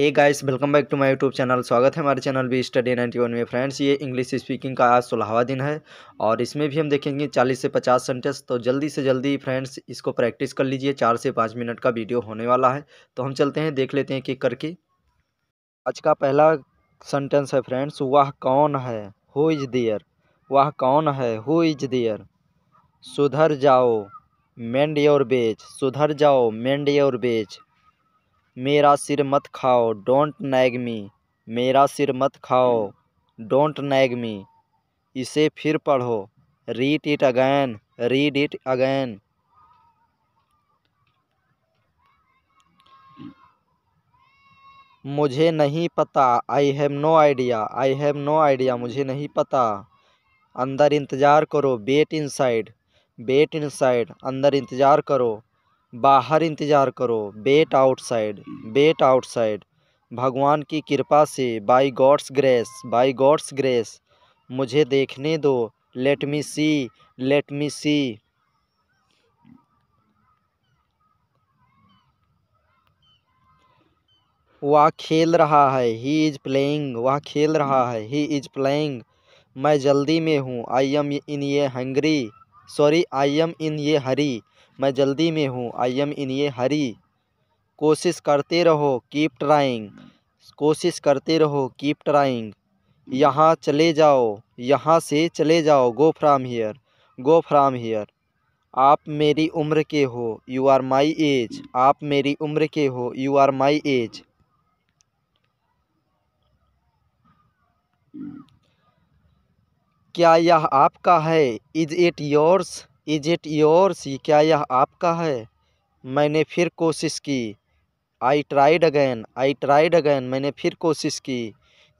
hey guys welcome back to my YouTube channel स्वागत है हमारे channel B study ninety one में friends ये इंग्लिश स्पीकिंग का आज सोलहवा दिन है और इसमें भी हम देखेंगे 40 से 50 सेंटेंस तो जल्दी से जल्दी फ्रेंड्स इसको प्रैक्टिस कर लीजिए चार से पाँच मिनट का वीडियो होने वाला है तो हम चलते हैं देख लेते हैं कि करके आज का पहला सेंटेंस है फ्रेंड्स वह कौन है हु इज दियर वह कौन है हु इज दियर सुधर जाओ मेंड योर बेच सुधर जाओ मैंड योर बेच मेरा सिर मत खाओ डोंट नैग मी मेरा सिर मत खाओ डोंट नैग मी इसे फिर पढ़ो read it again read it again मुझे नहीं पता I have no idea I have no idea मुझे नहीं पता अंदर इंतज़ार करो बेट इनसाइड बेट इनसाइड अंदर इंतज़ार करो बाहर इंतज़ार करो बेट आउटसाइड बेट आउटसाइड भगवान की कृपा से by God's grace by God's grace मुझे देखने दो लेट मी सी लेट मी सी वह खेल रहा है ही इज़ प्लेइंग वह खेल रहा है ही इज़ प्लेइंग मैं जल्दी में हूँ आई एम इन ये hungry sorry I am in ये हरी मैं जल्दी में हूँ आई एम इन ये हरी कोशिश करते रहो कीप ट्राइंग कोशिश करते रहो कीप ट्राइंग यहाँ चले जाओ यहाँ से चले जाओ go from here go from here आप मेरी उम्र के हो यू आर माई एज आप मेरी उम्र के हो यू आर माई एज क्या यह आपका है is it yours is it yours क्या यह आपका है मैंने फिर कोशिश की I tried again I tried again मैंने फिर कोशिश की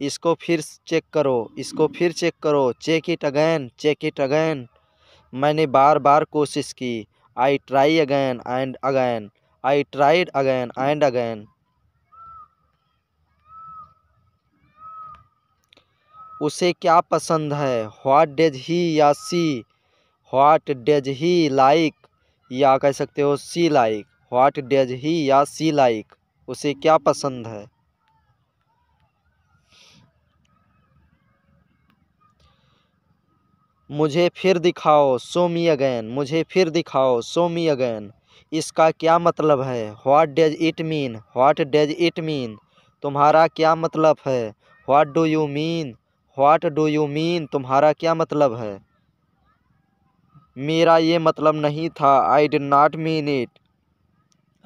इसको फिर चेक करो इसको फिर चेक करो check it again check it again मैंने बार बार कोशिश की I try again and again I tried again and again उसे क्या पसंद है व्हाट डेज ही या सी व्हाट डज ही लाइक या कह सकते हो सी लाइक व्हाट डज ही या सी लाइक उसे क्या पसंद है मुझे फिर दिखाओ सो मी अगैन मुझे फिर दिखाओ सो मी अगैन इसका क्या मतलब है what does it mean what does it mean तुम्हारा क्या मतलब है what do you mean what do you mean तुम्हारा क्या मतलब है मेरा ये मतलब नहीं था I did not mean it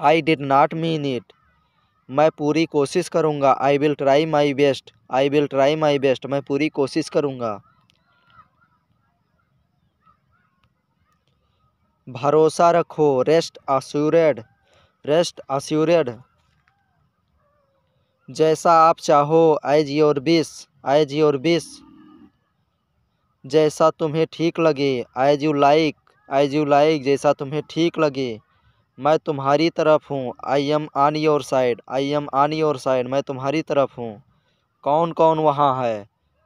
I did not mean it मैं पूरी कोशिश करूँगा I will try my best I will try my best मैं पूरी कोशिश करूँगा भरोसा रखो रेस्ट अस्यूरेड रेस्ट अस्यूरेड जैसा आप चाहो as your wish as your wish जैसा तुम्हें ठीक लगे as you like as you like जैसा तुम्हें ठीक लगे मैं तुम्हारी तरफ हूँ I am on your side I am on your side मैं तुम्हारी तरफ हूँ कौन कौन वहाँ है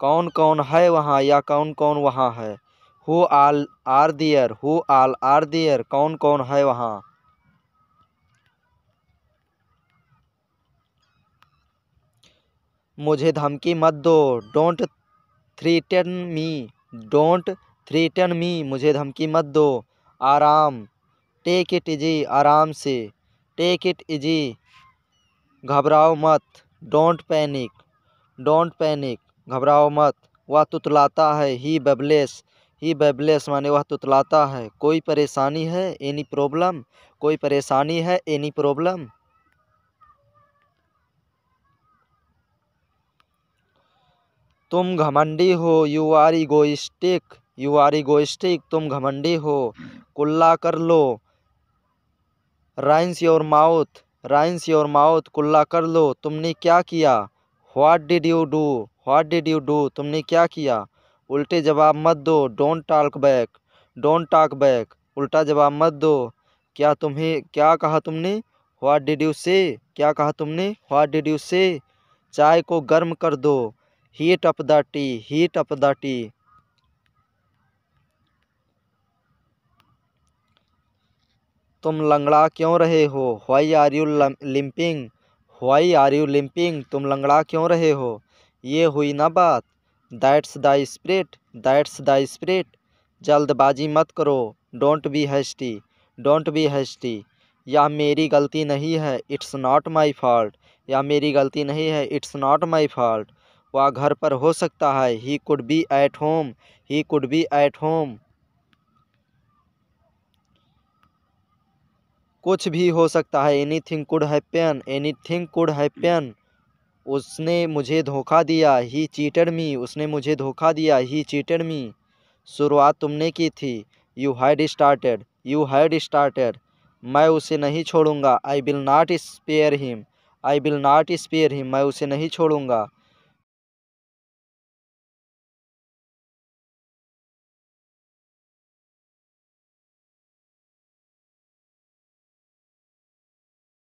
कौन कौन है वहाँ या कौन कौन वहाँ है who all are there who all are there कौन कौन है वहाँ मुझे धमकी मत दो don't threaten me don't threaten me मुझे धमकी मत दो आराम टेक इट इजी आराम से टेक इट इजी घबराओ मत डोंट पैनिक डोंट पैनिक घबराओ मत वह तुतलाता है ही बेबलेस ही बेबलेस माने वह तुतलाता है कोई परेशानी है एनी प्रॉब्लम कोई परेशानी है एनी प्रॉब्लम तुम घमंडी हो you are egoistic you are egoistic तुम घमंडी हो कुल्ला कर लो rinse your mouth rinse your mouth कुल्ला कर लो तुमने क्या किया what did you do what did you do तुमने क्या किया उल्टे जवाब मत दो don't talk back don't talk back उल्टा जवाब मत दो क्या तुम्हें क्या कहा तुमने व्हाट डिड यू से क्या कहा तुमने व्हाट डिड यू से चाय को गर्म कर दो heat up the tea heat up the tea तुम लंगड़ा क्यों रहे हो why are you limping why are you limping तुम लंगड़ा क्यों रहे हो ये हुई ना बात that's the spirit that's the spirit जल्दबाजी मत करो don't be hasty don't be hasty यह मेरी गलती नहीं है इट्स नॉट माई फॉल्ट यह मेरी गलती नहीं है इट्स नॉट माई फॉल्ट वह घर पर हो सकता है he could be at home he could be at home कुछ भी हो सकता है anything could happen anything could happen उसने मुझे धोखा दिया ही चीटेड मी उसने मुझे धोखा दिया ही चीटेड मी शुरुआत तुमने की थी you had started you had started मैं उसे नहीं छोड़ूंगा I will not spare him I will not spare him मैं उसे नहीं छोड़ूंगा